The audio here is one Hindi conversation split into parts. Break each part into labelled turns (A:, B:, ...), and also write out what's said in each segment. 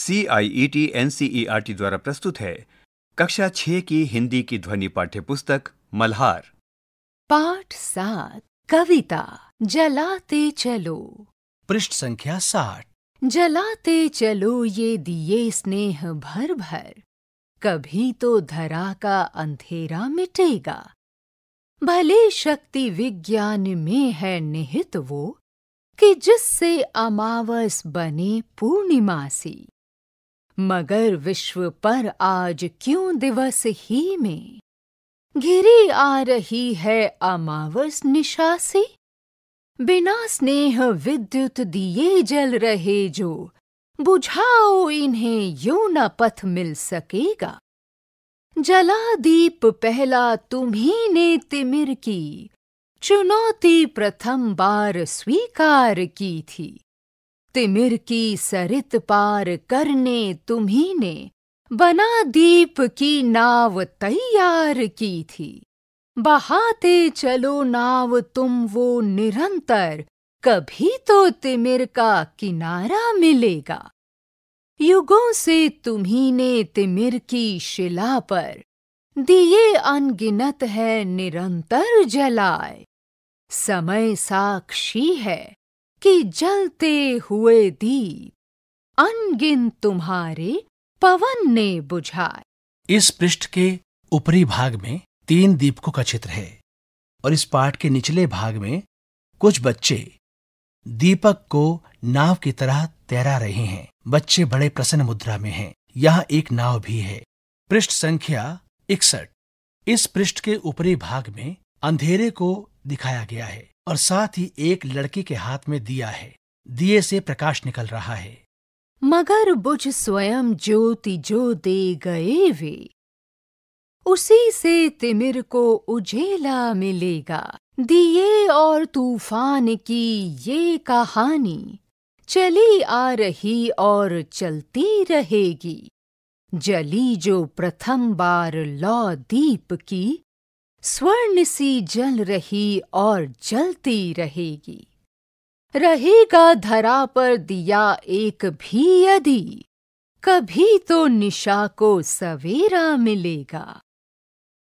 A: C I E T N C E R T द्वारा प्रस्तुत है कक्षा छह की हिंदी की ध्वनि पाठ्य पुस्तक मल्हार
B: पाठ सात कविता जलाते चलो
A: पृष्ठ संख्या साठ
B: जलाते चलो ये दिए स्नेह भर भर कभी तो धरा का अंधेरा मिटेगा भले शक्ति विज्ञान में है निहित वो कि जिससे अमावस बने पूर्णिमासी मगर विश्व पर आज क्यों दिवस ही में घिरी आ रही है अमावस निशा से बिना स्नेह विद्युत दिए जल रहे जो बुझाओ इन्हें यू न पथ मिल सकेगा जला दीप पहला तुम्ही ने तिमिर की चुनौती प्रथम बार स्वीकार की थी तिमिर की सरित पार करने तुम्ही ने बना दीप की नाव तैयार की थी बहाते चलो नाव तुम वो निरंतर कभी तो तिमिर का किनारा मिलेगा युगों से तुम्ही ने तिमिर की शिला पर दिए अनगिनत है निरंतर जलाए समय साक्षी है कि जलते हुए दीप अनगिन तुम्हारे पवन ने बुझाए
A: इस पृष्ठ के ऊपरी भाग में तीन दीपकों का चित्र है और इस पाठ के निचले भाग में कुछ बच्चे दीपक को नाव की तरह तैरा रहे हैं बच्चे बड़े प्रसन्न मुद्रा में हैं। यहाँ एक नाव भी है पृष्ठ संख्या इकसठ इस पृष्ठ के ऊपरी भाग में अंधेरे को दिखाया गया है और साथ ही एक लड़की के हाथ में दिया है दिए से प्रकाश निकल रहा है
B: मगर बुझ स्वयं ज्योति जो दे गए वे उसी से तिमिर को उजेला मिलेगा दिए और तूफान की ये कहानी चली आ रही और चलती रहेगी जली जो प्रथम बार लौ दीप की स्वर्ण सी जल रही और जलती रहेगी रहेगा धरा पर दिया एक भी यदि कभी तो निशा को सवेरा मिलेगा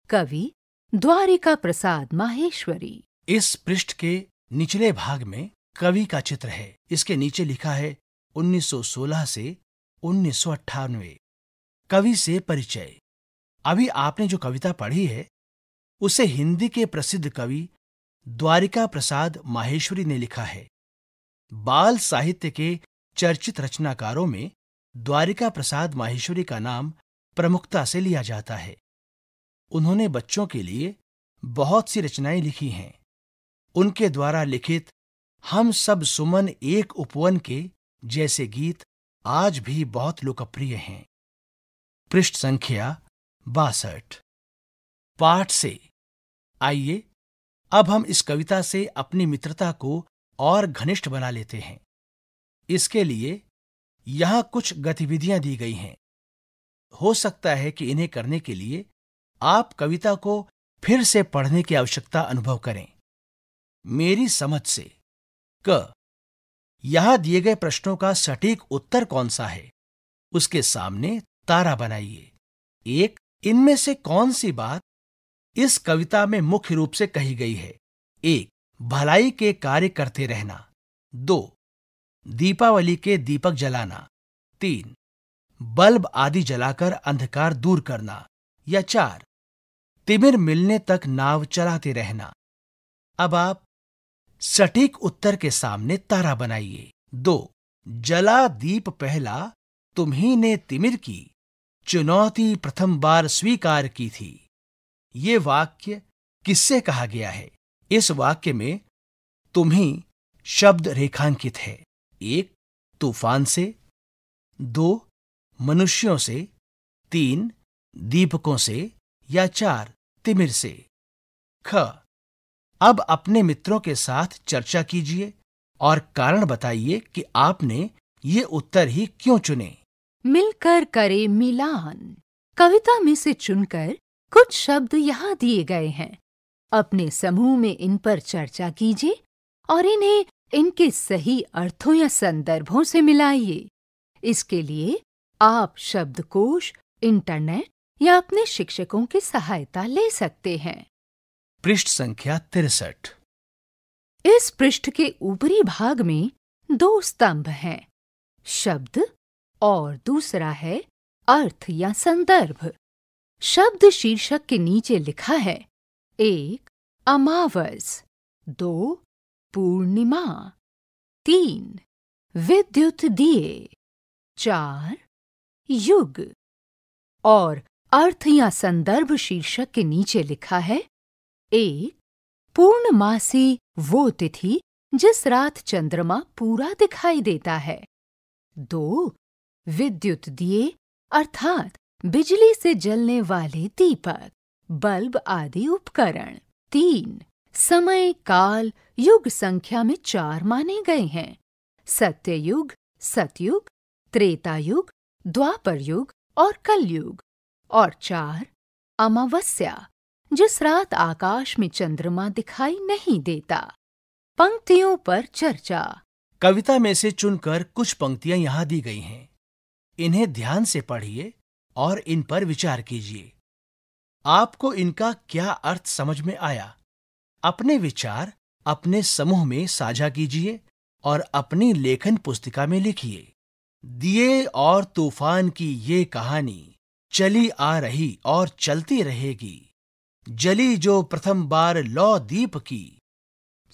B: कवि द्वारिका प्रसाद माहेश्वरी
A: इस पृष्ठ के निचले भाग में कवि का चित्र है इसके नीचे लिखा है 1916 से उन्नीस कवि से परिचय अभी आपने जो कविता पढ़ी है उसे हिंदी के प्रसिद्ध कवि द्वारिका प्रसाद माहेश्वरी ने लिखा है बाल साहित्य के चर्चित रचनाकारों में द्वारिका प्रसाद माहेश्वरी का नाम प्रमुखता से लिया जाता है उन्होंने बच्चों के लिए बहुत सी रचनाएं लिखी हैं उनके द्वारा लिखित हम सब सुमन एक उपवन के जैसे गीत आज भी बहुत लोकप्रिय हैं पृष्ठ संख्या बासठ पाठ से आइए अब हम इस कविता से अपनी मित्रता को और घनिष्ठ बना लेते हैं इसके लिए यहां कुछ गतिविधियां दी गई हैं हो सकता है कि इन्हें करने के लिए आप कविता को फिर से पढ़ने की आवश्यकता अनुभव करें मेरी समझ से क यहां दिए गए प्रश्नों का सटीक उत्तर कौन सा है उसके सामने तारा बनाइए एक इनमें से कौन सी बात इस कविता में मुख्य रूप से कही गई है एक भलाई के कार्य करते रहना दो दीपावली के दीपक जलाना तीन बल्ब आदि जलाकर अंधकार दूर करना या चार तिमिर मिलने तक नाव चलाते रहना अब आप सटीक उत्तर के सामने तारा बनाइए दो जला दीप पहला तुम्ही ने तिमिर की चुनौती प्रथम बार स्वीकार की थी ये वाक्य किससे कहा गया है इस वाक्य में तुम्ही शब्द रेखांकित है एक तूफान से दो मनुष्यों से तीन दीपकों से या चार तिमिर से ख अब अपने मित्रों के साथ चर्चा कीजिए और कारण बताइए कि आपने ये उत्तर ही क्यों चुने
B: मिलकर करे मिलान कविता में से चुनकर कुछ शब्द यहाँ दिए गए हैं अपने समूह में इन पर चर्चा कीजिए और इन्हें इनके सही अर्थों या संदर्भों से मिलाइए इसके लिए आप शब्दकोश इंटरनेट या अपने शिक्षकों की सहायता ले सकते हैं
A: पृष्ठ संख्या
B: तिरसठ इस पृष्ठ के ऊपरी भाग में दो स्तंभ हैं शब्द और दूसरा है अर्थ या संदर्भ शब्द शीर्षक के नीचे लिखा है एक अमावस दो पूर्णिमा तीन विद्युत दिए चार युग और अर्थ या संदर्भ शीर्षक के नीचे लिखा है एक पूर्णमासी वो तिथि जिस रात चंद्रमा पूरा दिखाई देता है दो विद्युत दिए अर्थात बिजली से जलने वाले दीपक बल्ब आदि उपकरण तीन समय काल युग संख्या में चार माने गए हैं सत्ययुग सतयुग त्रेता युग द्वापर युग और कलयुग और चार अमावस्या जिस रात आकाश में चंद्रमा दिखाई नहीं देता पंक्तियों पर चर्चा कविता में से चुनकर
A: कुछ पंक्तियां यहाँ दी गई हैं इन्हें ध्यान से पढ़िए और इन पर विचार कीजिए आपको इनका क्या अर्थ समझ में आया अपने विचार अपने समूह में साझा कीजिए और अपनी लेखन पुस्तिका में लिखिए दिए और तूफान की ये कहानी चली आ रही और चलती रहेगी जली जो प्रथम बार लौ दीप की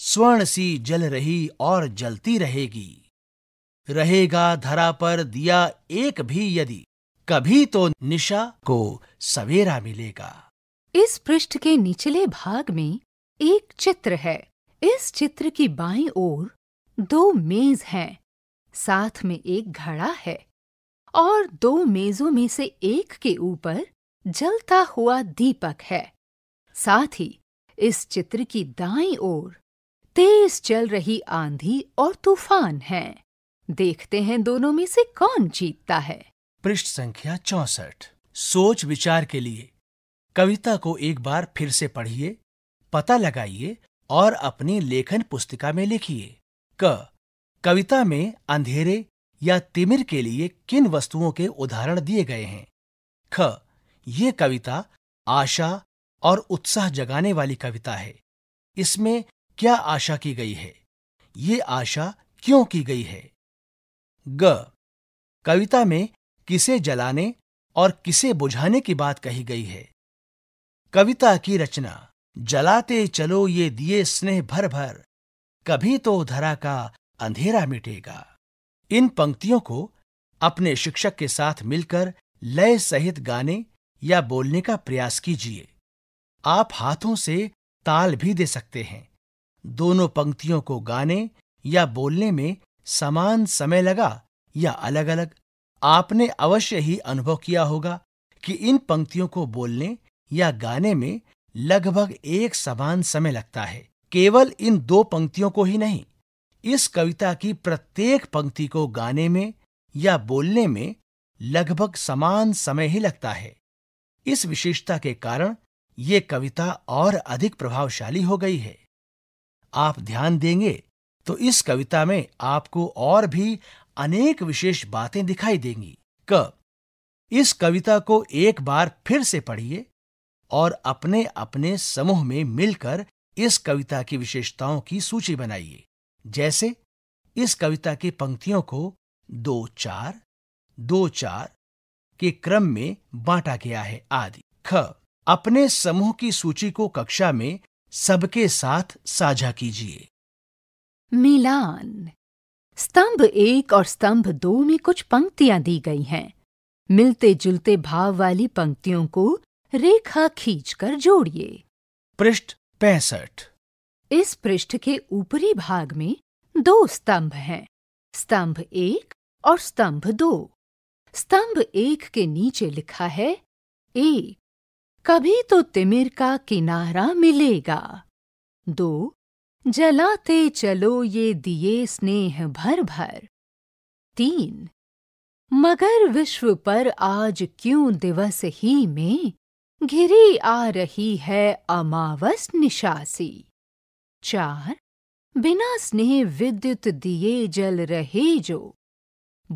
A: स्वर्ण सी जल रही और जलती रहेगी रहेगा धरा पर दिया एक भी यदि कभी तो निशा को
B: सवेरा मिलेगा इस पृष्ठ के निचले भाग में एक चित्र है इस चित्र की बाई ओर दो मेज हैं साथ में एक घड़ा है और दो मेजों में से एक के ऊपर जलता हुआ दीपक है साथ ही इस चित्र की दाई ओर तेज चल रही आंधी और तूफान है देखते हैं दोनों में से कौन जीतता है पृष्ठ संख्या चौसठ सोच
A: विचार के लिए कविता को एक बार फिर से पढ़िए पता लगाइए और अपनी लेखन पुस्तिका में लिखिए क कविता में अंधेरे या तिमिर के लिए किन वस्तुओं के उदाहरण दिए गए हैं ख ये कविता आशा और उत्साह जगाने वाली कविता है इसमें क्या आशा की गई है ये आशा क्यों की गई है ग कविता में किसे जलाने और किसे बुझाने की बात कही गई है कविता की रचना जलाते चलो ये दिए स्नेह भर भर कभी तो धरा का अंधेरा मिटेगा इन पंक्तियों को अपने शिक्षक के साथ मिलकर लय सहित गाने या बोलने का प्रयास कीजिए आप हाथों से ताल भी दे सकते हैं दोनों पंक्तियों को गाने या बोलने में समान समय लगा या अलग अलग आपने अवश्य ही अनुभव किया होगा कि इन पंक्तियों को बोलने या गाने में लगभग एक समान समय लगता है केवल इन दो पंक्तियों को ही नहीं इस कविता की प्रत्येक पंक्ति को गाने में या बोलने में लगभग समान समय ही लगता है इस विशेषता के कारण ये कविता और अधिक प्रभावशाली हो गई है आप ध्यान देंगे तो इस कविता में आपको और भी अनेक विशेष बातें दिखाई देंगी क इस कविता को एक बार फिर से पढ़िए और अपने अपने समूह में मिलकर इस कविता की विशेषताओं की सूची बनाइए जैसे इस कविता की पंक्तियों को दो चार दो चार के क्रम में बांटा गया है आदि ख अपने समूह की सूची को कक्षा में सबके साथ साझा कीजिए
B: मिलान स्तंभ एक और स्तंभ दो में कुछ पंक्तियां दी गई हैं मिलते जुलते भाव वाली पंक्तियों को रेखा खींचकर जोड़िए पृष्ठ पैंसठ इस पृष्ठ के ऊपरी भाग में दो स्तंभ हैं स्तंभ एक और स्तंभ दो स्तंभ एक के नीचे लिखा है ए कभी तो तिमिर का किनारा मिलेगा दो जलाते चलो ये दिए स्नेह भर भर तीन मगर विश्व पर आज क्यों दिवस ही में घिरी आ रही है अमावस निशासी चार बिना स्नेह विद्युत दिए जल रहे जो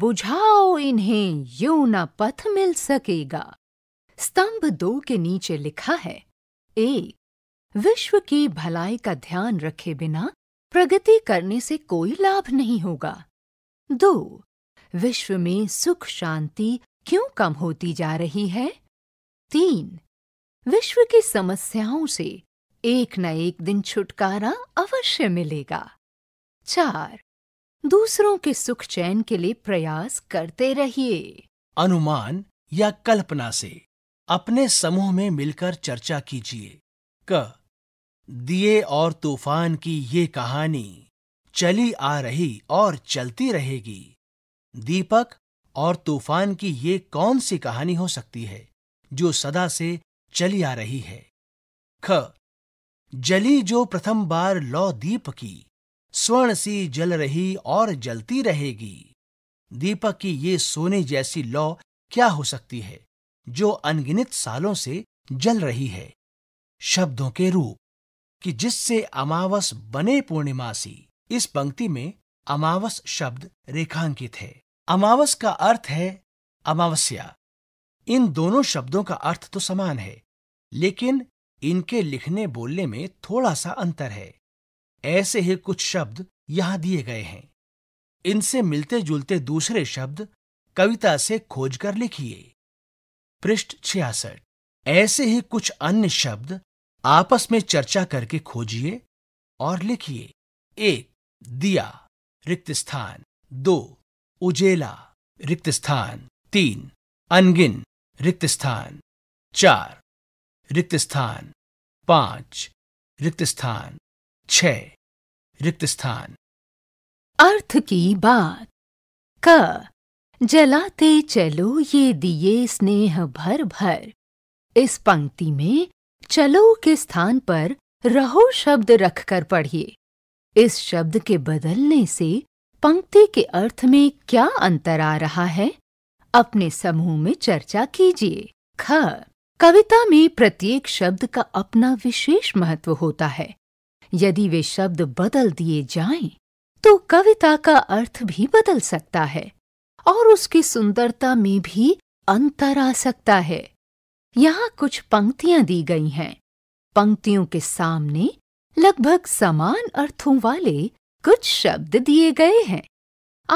B: बुझाओ इन्हें यो न पथ मिल सकेगा स्तंभ दो के नीचे लिखा है एक विश्व की भलाई का ध्यान रखे बिना प्रगति करने से कोई लाभ नहीं होगा दो विश्व में सुख शांति क्यों कम होती जा रही है तीन विश्व की समस्याओं से एक न एक दिन छुटकारा अवश्य मिलेगा चार दूसरों के सुख चैन के लिए प्रयास करते रहिए
A: अनुमान या कल्पना से अपने समूह में मिलकर चर्चा कीजिए क दिए और तूफान की ये कहानी चली आ रही और चलती रहेगी दीपक और तूफान की ये कौन सी कहानी हो सकती है जो सदा से चली आ रही है ख जली जो प्रथम बार लौ दीप की स्वर्ण सी जल रही और जलती रहेगी दीपक की ये सोने जैसी लौ क्या हो सकती है जो अनगिनत सालों से जल रही है शब्दों के रूप कि जिससे अमावस बने पूर्णिमासी इस पंक्ति में अमावस शब्द रेखांकित है अमावस का अर्थ है अमावस्या इन दोनों शब्दों का अर्थ तो समान है लेकिन इनके लिखने बोलने में थोड़ा सा अंतर है ऐसे ही कुछ शब्द यहां दिए गए हैं इनसे मिलते जुलते दूसरे शब्द कविता से खोजकर लिखिए पृष्ठ छियासठ ऐसे ही कुछ अन्य शब्द आपस में चर्चा करके खोजिए और लिखिए एक दिया रिक्त स्थान दो उजेला रिक्त स्थान तीन अनगिन रिक्त स्थान चार रिक्त स्थान पांच रिक्त स्थान छ रिक्त स्थान
B: अर्थ की बात क जलाते चलो ये दिए स्नेह भर भर इस पंक्ति में चलो के स्थान पर रहो शब्द रखकर पढ़िए इस शब्द के बदलने से पंक्ति के अर्थ में क्या अंतर आ रहा है अपने समूह में चर्चा कीजिए ख कविता में प्रत्येक शब्द का अपना विशेष महत्व होता है यदि वे शब्द बदल दिए जाएं, तो कविता का अर्थ भी बदल सकता है और उसकी सुंदरता में भी अंतर आ सकता है यहाँ कुछ पंक्तियां दी गई हैं पंक्तियों के सामने लगभग समान अर्थों वाले कुछ शब्द दिए गए हैं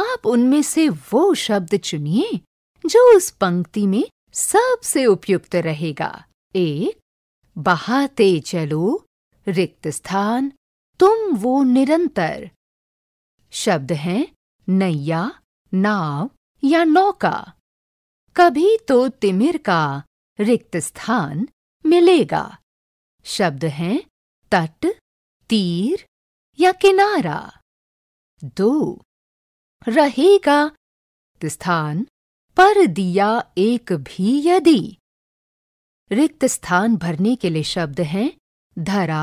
B: आप उनमें से वो शब्द चुनिए जो उस पंक्ति में सबसे उपयुक्त रहेगा एक बहाते चलो रिक्त स्थान तुम वो निरंतर शब्द हैं नैया नाव या नौका कभी तो तिमिर का रिक्त स्थान मिलेगा शब्द हैं तट तीर या किनारा दो रहेगा स्थान पर दिया एक भी यदि रिक्त स्थान भरने के लिए शब्द हैं धरा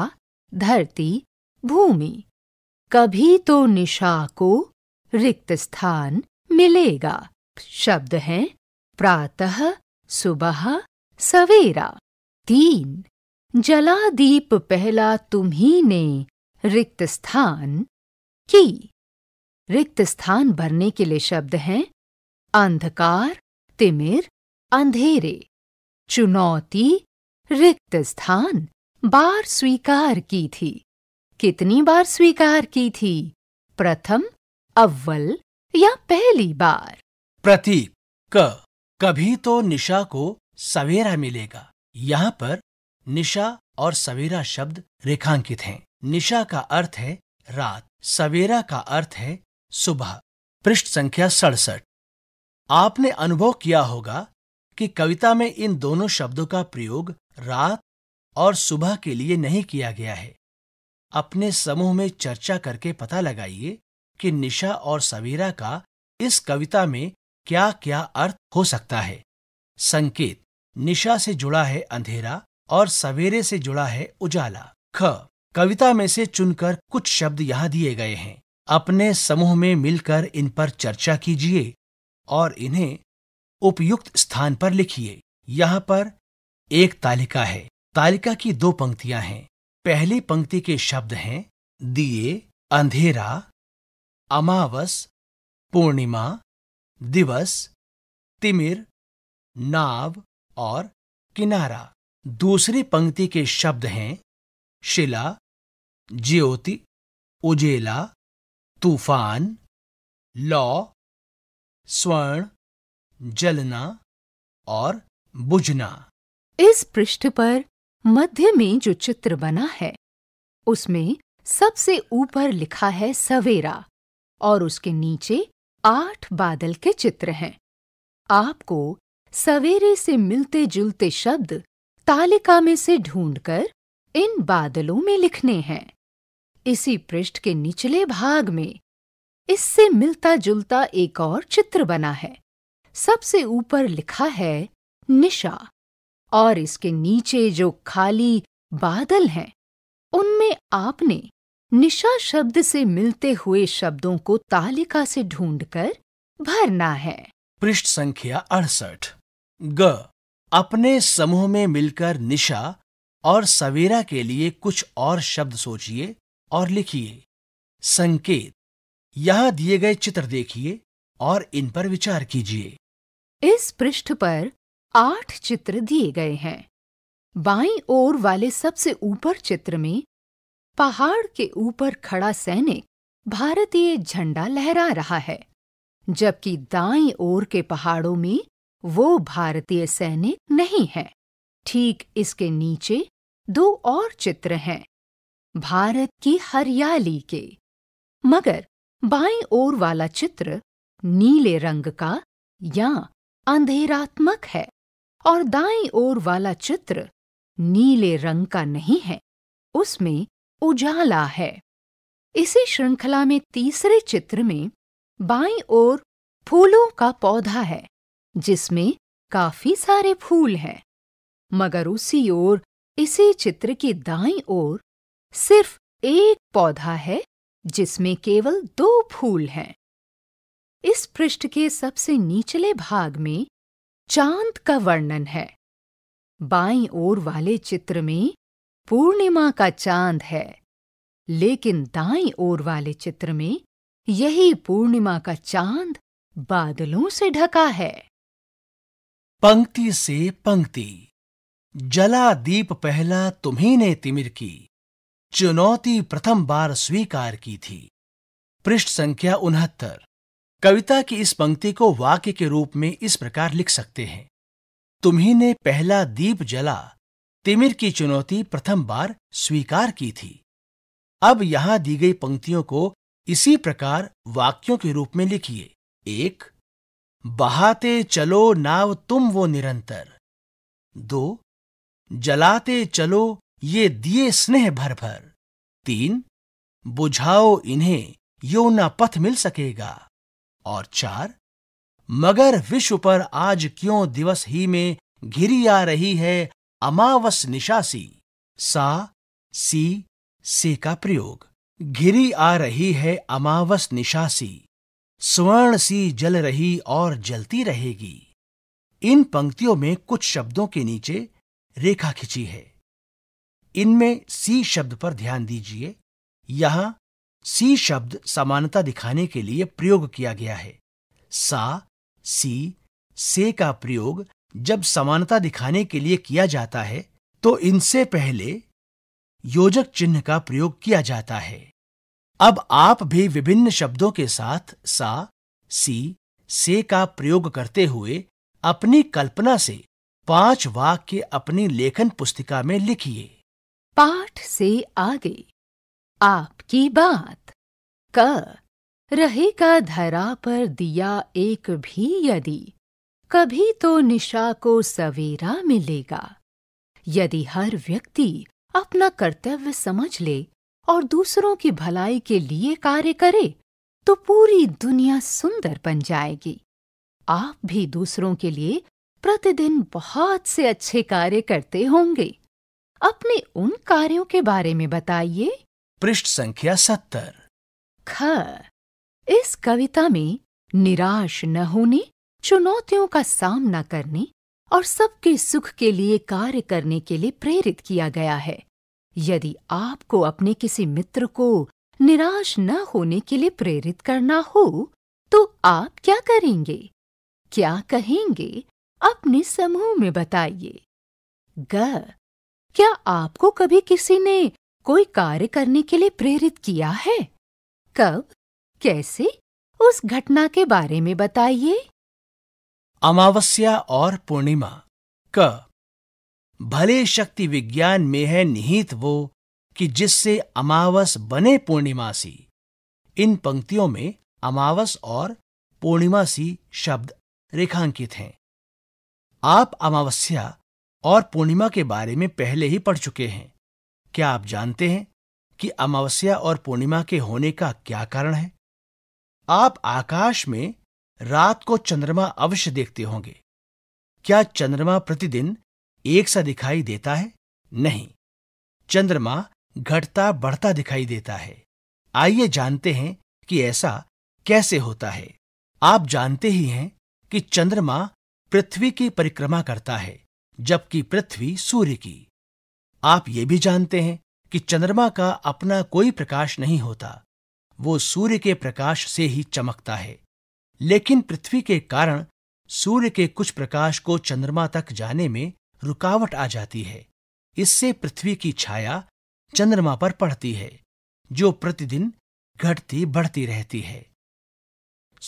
B: धरती भूमि कभी तो निशा को रिक्त स्थान मिलेगा शब्द हैं प्रातः सुबह सवेरा तीन जलादीप पहला तुम्ही ने रिक्त स्थान की रिक्त स्थान भरने के लिए शब्द हैं अंधकार तिमिर अंधेरे चुनौती रिक्त स्थान बार स्वीकार की थी कितनी बार स्वीकार की थी प्रथम अव्वल या पहली बार
A: प्रतीक क कभी तो निशा को सवेरा मिलेगा यहाँ पर निशा और सवेरा शब्द रेखांकित हैं। निशा का अर्थ है रात सवेरा का अर्थ है सुबह पृष्ठ संख्या सड़सठ आपने अनुभव किया होगा कि कविता में इन दोनों शब्दों का प्रयोग रात और सुबह के लिए नहीं किया गया है अपने समूह में चर्चा करके पता लगाइए कि निशा और सवेरा का इस कविता में क्या क्या अर्थ हो सकता है संकेत निशा से जुड़ा है अंधेरा और सवेरे से जुड़ा है उजाला ख कविता में से चुनकर कुछ शब्द यहाँ दिए गए हैं अपने समूह में मिलकर इन पर चर्चा कीजिए और इन्हें उपयुक्त स्थान पर लिखिए यहाँ पर एक तालिका है तालिका की दो पंक्तियां हैं पहली पंक्ति के शब्द हैं दिए अंधेरा अमावस पूर्णिमा दिवस तिमिर नाव और किनारा दूसरी पंक्ति के शब्द हैं शिला ज्योति उजेला तूफान लौ स्वर्ण जलना और बुझना
B: इस पृष्ठ पर मध्य में जो चित्र बना है उसमें सबसे ऊपर लिखा है सवेरा और उसके नीचे आठ बादल के चित्र हैं आपको सवेरे से मिलते जुलते शब्द तालिका में से ढूंढकर इन बादलों में लिखने हैं इसी पृष्ठ के निचले भाग में इससे मिलता जुलता एक और चित्र बना है सबसे ऊपर लिखा है निशा और इसके नीचे जो खाली बादल हैं उनमें आपने निशा शब्द से मिलते हुए शब्दों को तालिका से ढूंढकर भरना है
A: पृष्ठ संख्या अड़सठ ग अपने समूह में मिलकर निशा और सवेरा के लिए कुछ और शब्द सोचिए और लिखिए संकेत यह दिए गए चित्र देखिए और इन पर विचार कीजिए
B: इस पृष्ठ पर आठ चित्र दिए गए हैं बाई ओर वाले सबसे ऊपर चित्र में पहाड़ के ऊपर खड़ा सैनिक भारतीय झंडा लहरा रहा है जबकि दाई ओर के पहाड़ों में वो भारतीय सैनिक नहीं है ठीक इसके नीचे दो और चित्र हैं भारत की हरियाली के मगर बाई ओर वाला चित्र नीले रंग का या अंधेरात्मक है और दाई ओर वाला चित्र नीले रंग का नहीं है उसमें उजाला है इसी श्रृंखला में तीसरे चित्र में बाई ओर फूलों का पौधा है जिसमें काफी सारे फूल हैं मगर उसी ओर इसी चित्र की दाई ओर सिर्फ एक पौधा है जिसमें केवल दो फूल हैं इस पृष्ठ के सबसे निचले भाग में चांद का वर्णन है बाई ओर वाले चित्र में पूर्णिमा का चांद है लेकिन दाई ओर वाले चित्र में यही पूर्णिमा का चांद बादलों से ढका है
A: पंक्ति से पंक्ति जला दीप पहला तुम्ही ने तिमिर की चुनौती प्रथम बार स्वीकार की थी पृष्ठ संख्या उनहत्तर कविता की इस पंक्ति को वाक्य के रूप में इस प्रकार लिख सकते हैं तुम्ही ने पहला दीप जला तिमिर की चुनौती प्रथम बार स्वीकार की थी अब यहां दी गई पंक्तियों को इसी प्रकार वाक्यों के रूप में लिखिए एक बहाते चलो नाव तुम वो निरंतर दो जलाते चलो ये दिए स्नेह भर भर तीन बुझाओ इन्हें यो ना पथ मिल सकेगा और चार मगर विश्व पर आज क्यों दिवस ही में घिरी आ रही है अमावस निशासी सा सी से का प्रयोग घिरी आ रही है अमावस निशासी स्वर्ण सी जल रही और जलती रहेगी इन पंक्तियों में कुछ शब्दों के नीचे रेखा खिंची है इनमें सी शब्द पर ध्यान दीजिए यहां सी शब्द समानता दिखाने के लिए प्रयोग किया गया है सा सी से का प्रयोग जब समानता दिखाने के लिए किया जाता है तो इनसे पहले योजक चिन्ह का प्रयोग किया जाता है अब आप भी विभिन्न शब्दों के साथ सा सी से का प्रयोग करते हुए अपनी कल्पना से पांच वाक्य अपनी लेखन पुस्तिका में लिखिए
B: पाठ से आगे आपकी बात क रहेगा धरा पर दिया एक भी यदि कभी तो निशा को सवेरा मिलेगा यदि हर व्यक्ति अपना कर्तव्य समझ ले और दूसरों की भलाई के लिए कार्य करे तो पूरी दुनिया सुंदर बन जाएगी आप भी दूसरों के लिए प्रतिदिन बहुत से अच्छे कार्य करते होंगे अपने उन कार्यों के बारे में बताइए पृष्ठ
A: संख्या सत्तर
B: ख इस कविता में निराश न होने चुनौतियों का सामना करने और सबके सुख के लिए कार्य करने के लिए प्रेरित किया गया है यदि आपको अपने किसी मित्र को निराश न होने के लिए प्रेरित करना हो तो आप क्या करेंगे क्या कहेंगे अपने समूह में बताइए ग क्या आपको कभी किसी ने कोई कार्य करने के लिए प्रेरित किया है कब कैसे उस घटना के बारे में बताइए
A: अमावस्या और पूर्णिमा क भले शक्ति विज्ञान में है निहित वो कि जिससे अमावस बने पूर्णिमासी इन पंक्तियों में अमावस और पूर्णिमासी शब्द रेखांकित हैं आप अमावस्या और पूर्णिमा के बारे में पहले ही पढ़ चुके हैं क्या आप जानते हैं कि अमावस्या और पूर्णिमा के होने का क्या कारण है आप आकाश में रात को चंद्रमा अवश्य देखते होंगे क्या चंद्रमा प्रतिदिन एक सा दिखाई देता है नहीं चंद्रमा घटता बढ़ता दिखाई देता है आइए जानते हैं कि ऐसा कैसे होता है आप जानते ही हैं कि चंद्रमा पृथ्वी की परिक्रमा करता है जबकि पृथ्वी सूर्य की आप ये भी जानते हैं कि चंद्रमा का अपना कोई प्रकाश नहीं होता वो सूर्य के प्रकाश से ही चमकता है लेकिन पृथ्वी के कारण सूर्य के कुछ प्रकाश को चंद्रमा तक जाने में रुकावट आ जाती है इससे पृथ्वी की छाया चंद्रमा पर पड़ती है जो प्रतिदिन घटती बढ़ती रहती है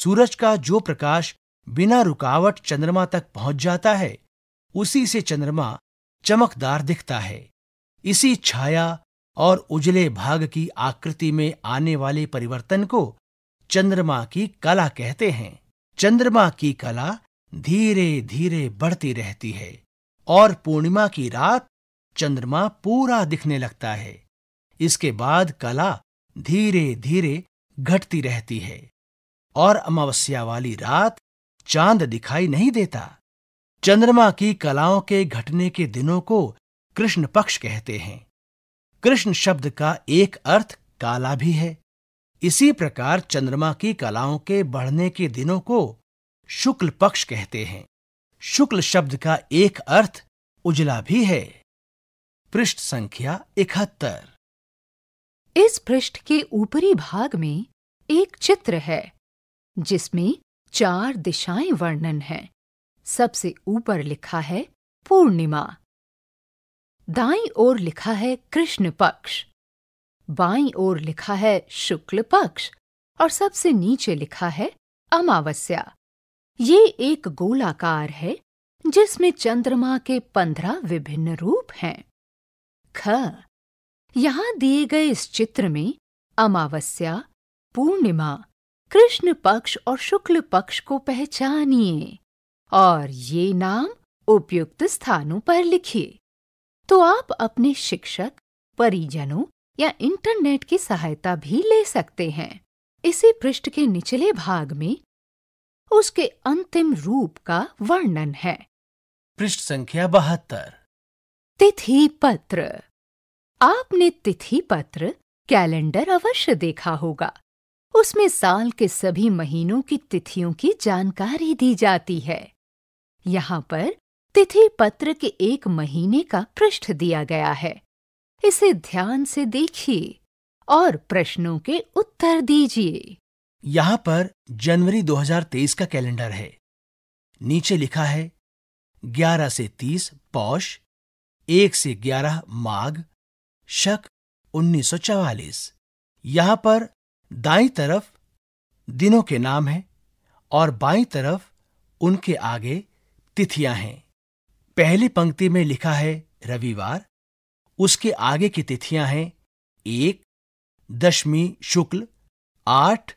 A: सूरज का जो प्रकाश बिना रुकावट चंद्रमा तक पहुंच जाता है उसी से चंद्रमा चमकदार दिखता है इसी छाया और उजले भाग की आकृति में आने वाले परिवर्तन को चंद्रमा की कला कहते हैं चंद्रमा की कला धीरे धीरे बढ़ती रहती है और पूर्णिमा की रात चंद्रमा पूरा दिखने लगता है इसके बाद कला धीरे धीरे घटती रहती है और अमावस्या वाली रात चांद दिखाई नहीं देता चंद्रमा की कलाओं के घटने के दिनों को कृष्ण पक्ष कहते हैं कृष्ण शब्द का एक अर्थ काला भी है इसी प्रकार चंद्रमा की कलाओं के बढ़ने के दिनों को शुक्ल पक्ष कहते हैं शुक्ल शब्द का एक अर्थ उजला
B: भी है पृष्ठ संख्या इकहत्तर इस पृष्ठ के ऊपरी भाग में एक चित्र है जिसमें चार दिशाएं वर्णन हैं। सबसे ऊपर लिखा है पूर्णिमा दाई ओर लिखा है कृष्ण पक्ष बाई ओर लिखा है शुक्ल पक्ष और सबसे नीचे लिखा है अमावस्या ये एक गोलाकार है जिसमें चंद्रमा के पंद्रह विभिन्न रूप हैं ख यहाँ दिए गए इस चित्र में अमावस्या पूर्णिमा कृष्ण पक्ष और शुक्ल पक्ष को पहचानिए और ये नाम उपयुक्त स्थानों पर लिखिए तो आप अपने शिक्षक परिजनों या इंटरनेट की सहायता भी ले सकते हैं इसी पृष्ठ के निचले भाग में उसके अंतिम रूप का वर्णन है
A: पृष्ठ संख्या बहत्तर
B: तिथि पत्र आपने तिथि पत्र कैलेंडर अवश्य देखा होगा उसमें साल के सभी महीनों की तिथियों की जानकारी दी जाती है यहाँ पर तिथि पत्र के एक महीने का पृष्ठ दिया गया है इसे ध्यान से देखिए और प्रश्नों के उत्तर दीजिए
A: यहां पर जनवरी 2023 का कैलेंडर है नीचे लिखा है 11 से 30 पौष 1 से 11 माघ शक 1944 यहां पर दाई तरफ दिनों के नाम हैं और बाई तरफ उनके आगे तिथियां हैं पहली पंक्ति में लिखा है रविवार उसके आगे की तिथियां हैं एक दशमी शुक्ल आठ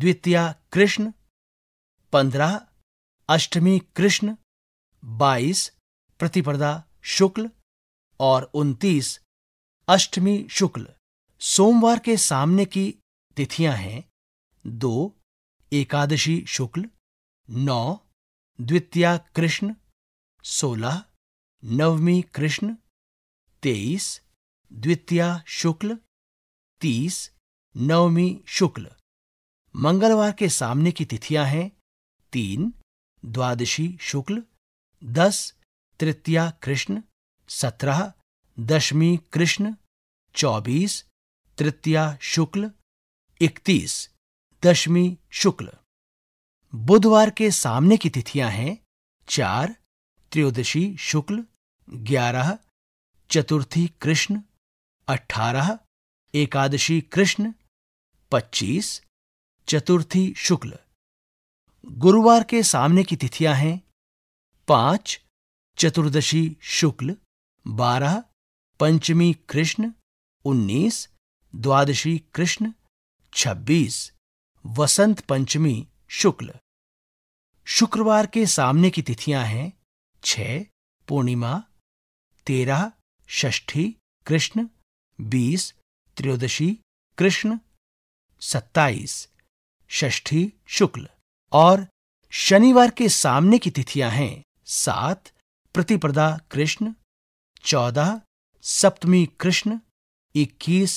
A: द्वितीया कृष्ण पंद्रह अष्टमी कृष्ण बाईस प्रतिपदा शुक्ल और उनतीस अष्टमी शुक्ल सोमवार के सामने की तिथियां हैं दो एकादशी शुक्ल नौ द्वितीय कृष्ण सोलह नवमी कृष्ण तेईस द्वितीय शुक्ल तीस नवमी शुक्ल मंगलवार के सामने की तिथियां हैं तीन द्वादशी शुक्ल दस तृतीया कृष्ण सत्रह दशमी कृष्ण चौबीस तृतीया शुक्ल इकतीस दशमी शुक्ल बुधवार के सामने की तिथियां हैं चार त्रयोदशी शुक्ल ग्यारह चतुर्थी कृष्ण अठारह एकादशी कृष्ण पच्चीस चतुर्थी शुक्ल गुरुवार के सामने की तिथियां हैं पांच चतुर्दशी शुक्ल बारह पंचमी कृष्ण उन्नीस द्वादशी कृष्ण छब्बीस वसंत पंचमी शुक्ल शुक्रवार के सामने की तिथियां हैं छह पूर्णिमा तेरह षष्ठी कृष्ण बीस त्रयोदशी कृष्ण सत्ताईस षष्ठी शुक्ल और शनिवार के सामने की तिथियां हैं सात प्रतिपदा कृष्ण चौदह सप्तमी कृष्ण इक्कीस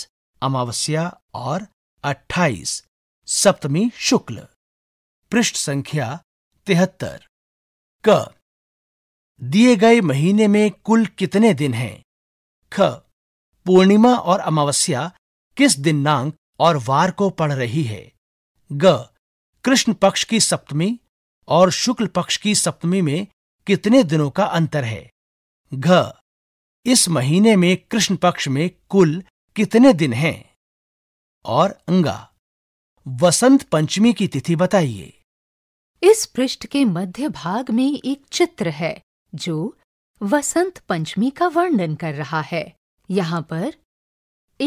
A: अमावस्या और अट्ठाईस सप्तमी शुक्ल पृष्ठ संख्या तिहत्तर क दिए गए महीने में कुल कितने दिन हैं ख पूर्णिमा और अमावस्या किस दिनांक और वार को पढ़ रही है ग कृष्ण पक्ष की सप्तमी और शुक्ल पक्ष की सप्तमी में कितने दिनों का अंतर है घ इस महीने में कृष्ण पक्ष में कुल कितने दिन हैं और अंगा वसंत पंचमी की तिथि बताइए
B: इस पृष्ठ के मध्य भाग में एक चित्र है जो वसंत पंचमी का वर्णन कर रहा है यहाँ पर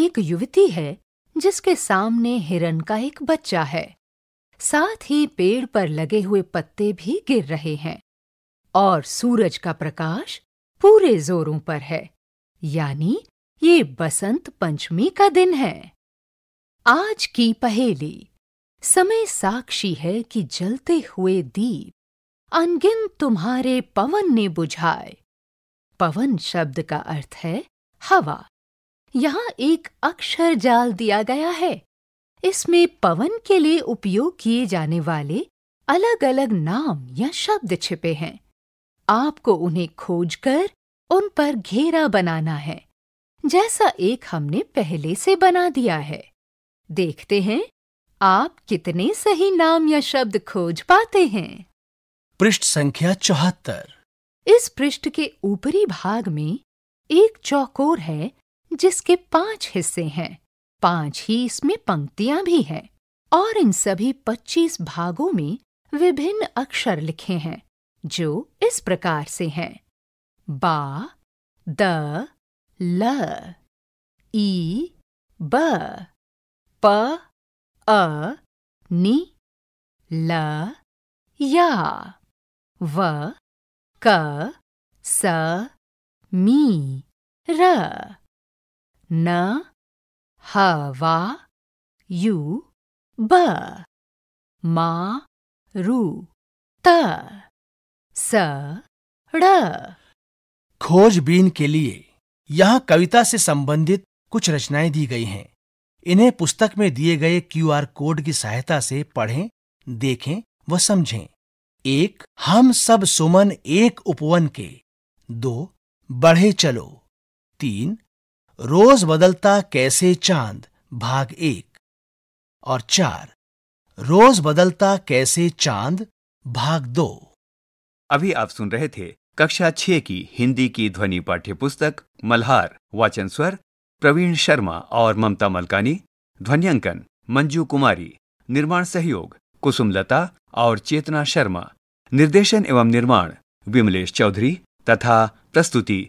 B: एक युवती है जिसके सामने हिरन का एक बच्चा है साथ ही पेड़ पर लगे हुए पत्ते भी गिर रहे हैं और सूरज का प्रकाश पूरे जोरों पर है यानी ये बसंत पंचमी का दिन है आज की पहेली समय साक्षी है कि जलते हुए दीप अनगिन तुम्हारे पवन ने बुझाए पवन शब्द का अर्थ है हवा यहाँ एक अक्षर जाल दिया गया है इसमें पवन के लिए उपयोग किए जाने वाले अलग अलग नाम या शब्द छिपे हैं आपको उन्हें खोजकर उन पर घेरा बनाना है जैसा एक हमने पहले से बना दिया है देखते हैं आप कितने सही नाम या शब्द खोज पाते हैं पृष्ठ संख्या चौहत्तर इस पृष्ठ के ऊपरी भाग में एक चौकोर है जिसके पांच हिस्से हैं पांच ही इसमें पंक्तियां भी हैं और इन सभी पच्चीस भागों में विभिन्न अक्षर लिखे हैं जो इस प्रकार से हैं बा द ल ई ब प अ नी ल या व क स मी र न हवा यू ब मा रू त स ड
A: खोजबीन के लिए यहाँ कविता से संबंधित कुछ रचनाएं दी गई हैं इन्हें पुस्तक में दिए गए क्यूआर कोड की सहायता से पढ़ें देखें व समझें एक हम सब सुमन एक उपवन के दो बढ़े चलो तीन रोज बदलता कैसे चांद भाग एक और चार रोज बदलता कैसे चांद भाग दो अभी आप सुन रहे थे कक्षा छह की हिंदी की ध्वनि पाठ्य पुस्तक मल्हार वाचन स्वर प्रवीण शर्मा और ममता मलकानी ध्वनियांकन मंजू कुमारी निर्माण सहयोग कुसुमलता और चेतना शर्मा निर्देशन एवं निर्माण विमलेश चौधरी तथा प्रस्तुति